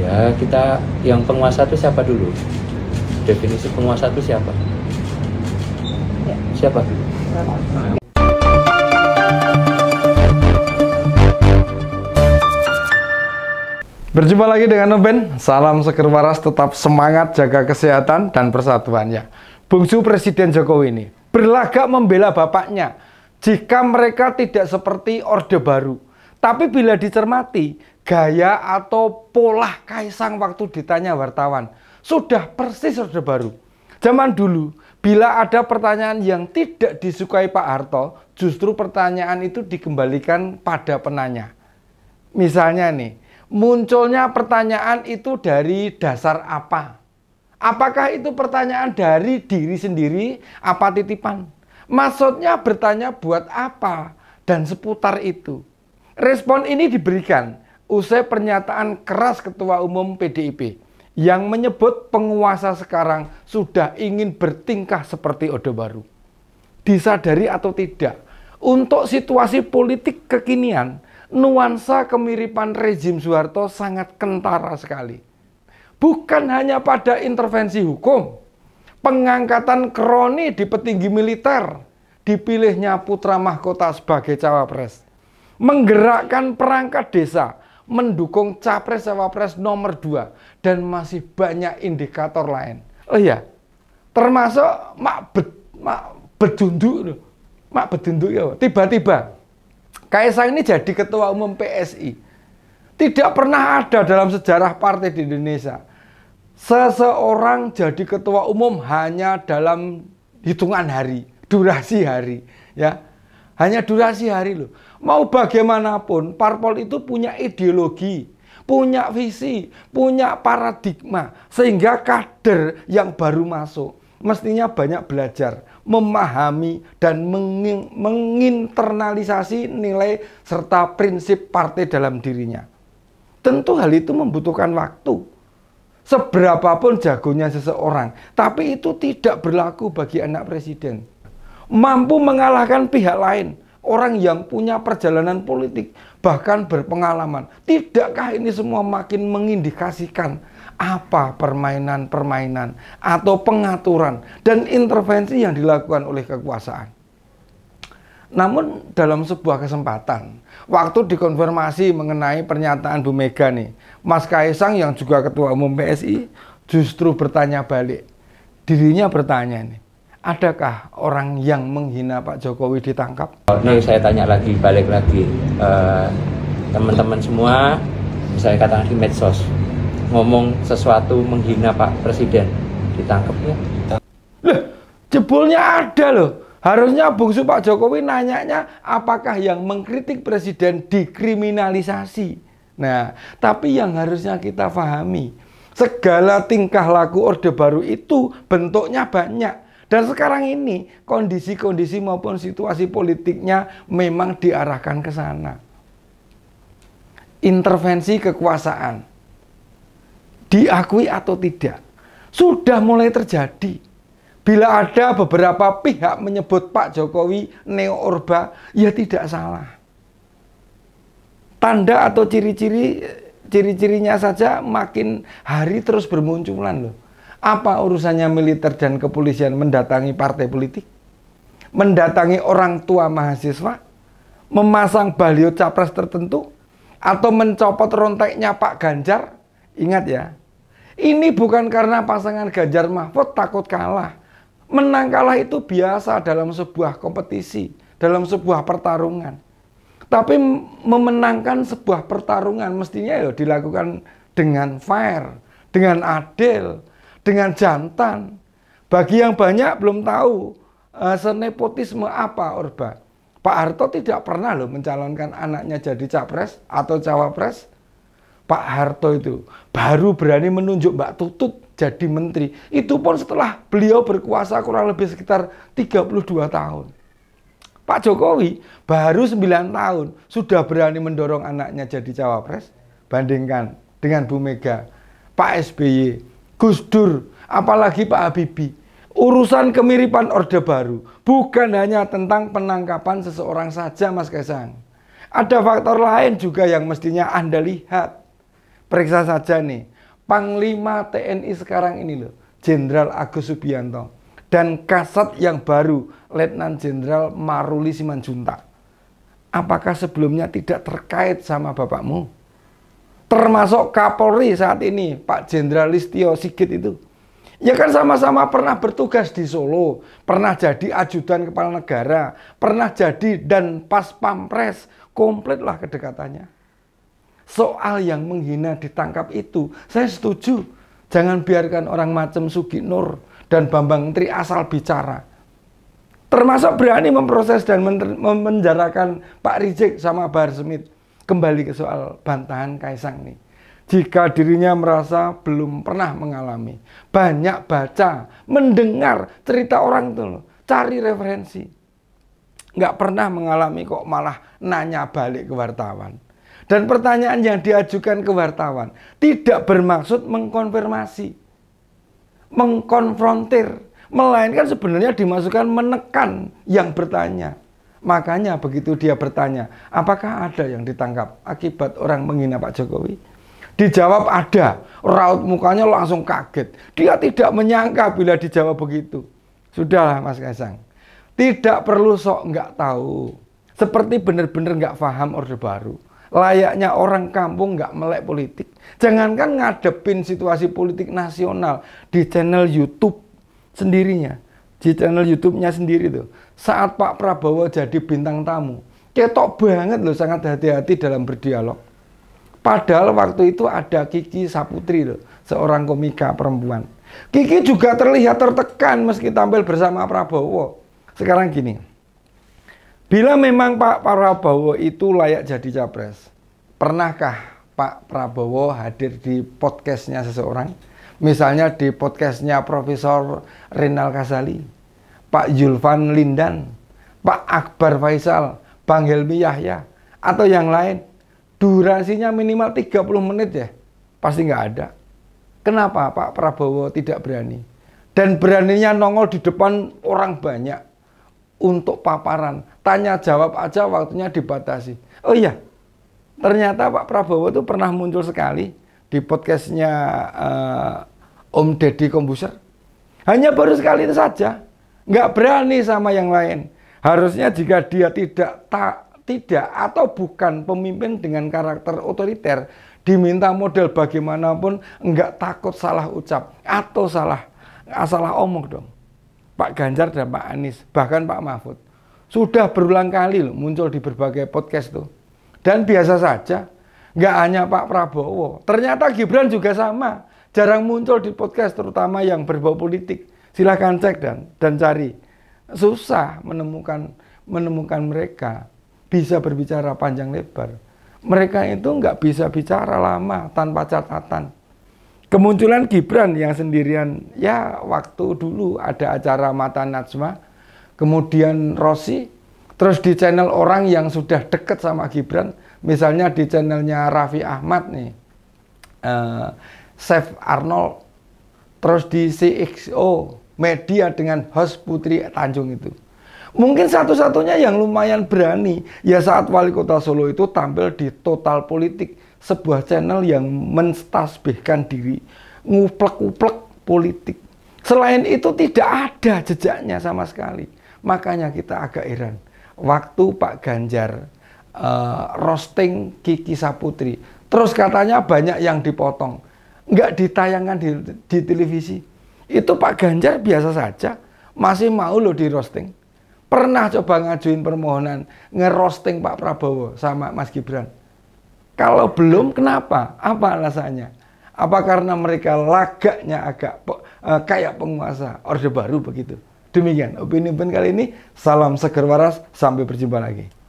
ya kita yang penguasa itu siapa dulu definisi penguasa itu siapa ya. siapa Berjumpa lagi dengan Noben, salam seger waras, tetap semangat, jaga kesehatan dan persatuannya. Bungsu Presiden Jokowi ini berlagak membela bapaknya jika mereka tidak seperti Orde Baru. Tapi bila dicermati, gaya atau pola Kaisang waktu ditanya wartawan. Sudah persis Orde Baru. Zaman dulu, bila ada pertanyaan yang tidak disukai Pak Harto, justru pertanyaan itu dikembalikan pada penanya. Misalnya nih, munculnya pertanyaan itu dari dasar apa? Apakah itu pertanyaan dari diri sendiri apa titipan? Maksudnya bertanya buat apa dan seputar itu. Respon ini diberikan usai pernyataan keras Ketua Umum PDIP yang menyebut penguasa sekarang sudah ingin bertingkah seperti Orde Baru. Disadari atau tidak, untuk situasi politik kekinian, nuansa kemiripan rezim Soeharto sangat kentara sekali. Bukan hanya pada intervensi hukum, pengangkatan kroni di petinggi militer, dipilihnya putra mahkota sebagai cawapres, menggerakkan perangkat desa, mendukung capres cawapres nomor 2 dan masih banyak indikator lain. Oh iya, termasuk mak bet, mak bedunduk mak bedunduk ya. Tiba-tiba Kaisang ini jadi ketua umum PSI. Tidak pernah ada dalam sejarah partai di Indonesia seseorang jadi ketua umum hanya dalam hitungan hari, durasi hari, ya. Hanya durasi hari loh. Mau bagaimanapun, parpol itu punya ideologi, punya visi, punya paradigma. Sehingga kader yang baru masuk mestinya banyak belajar, memahami dan menginternalisasi nilai serta prinsip partai dalam dirinya. Tentu hal itu membutuhkan waktu. Seberapapun jagonya seseorang, tapi itu tidak berlaku bagi anak presiden mampu mengalahkan pihak lain, orang yang punya perjalanan politik, bahkan berpengalaman. Tidakkah ini semua makin mengindikasikan apa permainan-permainan atau pengaturan dan intervensi yang dilakukan oleh kekuasaan? Namun dalam sebuah kesempatan, waktu dikonfirmasi mengenai pernyataan Bu Mega nih, Mas Kaisang yang juga ketua umum PSI justru bertanya balik. Dirinya bertanya nih, adakah orang yang menghina Pak Jokowi ditangkap? Ini saya tanya lagi, balik lagi. Eh, teman-teman uh, semua, saya katakan di medsos, ngomong sesuatu menghina Pak Presiden, ditangkap ya? Loh, jebolnya ada loh. Harusnya bungsu Pak Jokowi nanyanya apakah yang mengkritik presiden dikriminalisasi. Nah, tapi yang harusnya kita pahami, segala tingkah laku Orde Baru itu bentuknya banyak. Dan sekarang ini kondisi-kondisi maupun situasi politiknya memang diarahkan ke sana. Intervensi kekuasaan diakui atau tidak sudah mulai terjadi. Bila ada beberapa pihak menyebut Pak Jokowi neo orba, ya tidak salah. Tanda atau ciri-ciri ciri-cirinya saja makin hari terus bermunculan loh. Apa urusannya militer dan kepolisian mendatangi partai politik? Mendatangi orang tua mahasiswa? Memasang baliho capres tertentu? Atau mencopot ronteknya Pak Ganjar? Ingat ya, ini bukan karena pasangan Ganjar Mahfud takut kalah. Menang kalah itu biasa dalam sebuah kompetisi, dalam sebuah pertarungan. Tapi memenangkan sebuah pertarungan mestinya ya dilakukan dengan fair, dengan adil, dengan jantan. Bagi yang banyak belum tahu uh, senepotisme apa Orba. Pak Harto tidak pernah loh mencalonkan anaknya jadi capres atau cawapres. Pak Harto itu baru berani menunjuk Mbak Tutut jadi menteri. Itu pun setelah beliau berkuasa kurang lebih sekitar 32 tahun. Pak Jokowi baru 9 tahun sudah berani mendorong anaknya jadi cawapres. Bandingkan dengan Bu Mega, Pak SBY Gus Dur, apalagi Pak Habibie. Urusan kemiripan Orde Baru bukan hanya tentang penangkapan seseorang saja, Mas Kaisang. Ada faktor lain juga yang mestinya Anda lihat. Periksa saja nih, Panglima TNI sekarang ini loh, Jenderal Agus Subianto dan Kasat yang baru, Letnan Jenderal Maruli Simanjuntak. Apakah sebelumnya tidak terkait sama bapakmu? termasuk Kapolri saat ini Pak Jenderal Listio Sigit itu ya kan sama-sama pernah bertugas di Solo pernah jadi ajudan kepala negara pernah jadi dan pas pampres komplit lah kedekatannya soal yang menghina ditangkap itu saya setuju jangan biarkan orang macam Sugi Nur dan Bambang Tri asal bicara termasuk berani memproses dan memenjarakan Pak Rizik sama Bahar Smith kembali ke soal bantahan Kaisang nih. Jika dirinya merasa belum pernah mengalami, banyak baca, mendengar cerita orang itu loh, cari referensi. Nggak pernah mengalami kok malah nanya balik ke wartawan. Dan pertanyaan yang diajukan ke wartawan tidak bermaksud mengkonfirmasi, mengkonfrontir, melainkan sebenarnya dimasukkan menekan yang bertanya Makanya begitu dia bertanya, apakah ada yang ditangkap akibat orang menghina Pak Jokowi? Dijawab ada. Raut mukanya langsung kaget. Dia tidak menyangka bila dijawab begitu. Sudahlah Mas Kaisang. Tidak perlu sok nggak tahu. Seperti benar-benar nggak paham Orde Baru. Layaknya orang kampung nggak melek politik. Jangankan ngadepin situasi politik nasional di channel YouTube sendirinya di channel YouTube-nya sendiri tuh. Saat Pak Prabowo jadi bintang tamu, ketok banget loh sangat hati-hati dalam berdialog. Padahal waktu itu ada Kiki Saputri loh, seorang komika perempuan. Kiki juga terlihat tertekan meski tampil bersama Prabowo. Sekarang gini, bila memang Pak Prabowo itu layak jadi capres, pernahkah Pak Prabowo hadir di podcastnya seseorang? Misalnya di podcastnya Profesor Rinal Kasali, Pak Julvan Lindan, Pak Akbar Faisal, Bang Helmi Yahya, atau yang lain. Durasinya minimal 30 menit ya. Pasti nggak ada. Kenapa Pak Prabowo tidak berani? Dan beraninya nongol di depan orang banyak untuk paparan. Tanya jawab aja waktunya dibatasi. Oh iya, ternyata Pak Prabowo itu pernah muncul sekali di podcastnya eh, Om Deddy komposer Hanya baru sekali itu saja. Nggak berani sama yang lain. Harusnya jika dia tidak tak tidak atau bukan pemimpin dengan karakter otoriter, diminta model bagaimanapun nggak takut salah ucap atau salah salah omong dong. Pak Ganjar dan Pak Anies, bahkan Pak Mahfud. Sudah berulang kali loh muncul di berbagai podcast tuh. Dan biasa saja, nggak hanya Pak Prabowo. Ternyata Gibran juga sama jarang muncul di podcast terutama yang berbau politik. Silahkan cek dan dan cari. Susah menemukan menemukan mereka bisa berbicara panjang lebar. Mereka itu nggak bisa bicara lama tanpa catatan. Kemunculan Gibran yang sendirian, ya waktu dulu ada acara Mata Najwa, kemudian Rossi, terus di channel orang yang sudah dekat sama Gibran, misalnya di channelnya Raffi Ahmad nih, uh, Chef Arnold, terus di CXO Media dengan host Putri Tanjung itu. Mungkin satu-satunya yang lumayan berani ya saat wali kota Solo itu tampil di Total Politik, sebuah channel yang menstasbihkan diri, nguplek nguplek politik. Selain itu tidak ada jejaknya sama sekali. Makanya kita agak heran. Waktu Pak Ganjar uh, roasting Kiki Saputri, terus katanya banyak yang dipotong nggak ditayangkan di, di televisi. Itu Pak Ganjar biasa saja, masih mau loh di roasting. Pernah coba ngajuin permohonan ngerosting Pak Prabowo sama Mas Gibran. Kalau belum kenapa? Apa alasannya? Apa karena mereka lagaknya agak uh, kayak penguasa Orde Baru begitu? Demikian opini pun kali ini. Salam seger waras, sampai berjumpa lagi.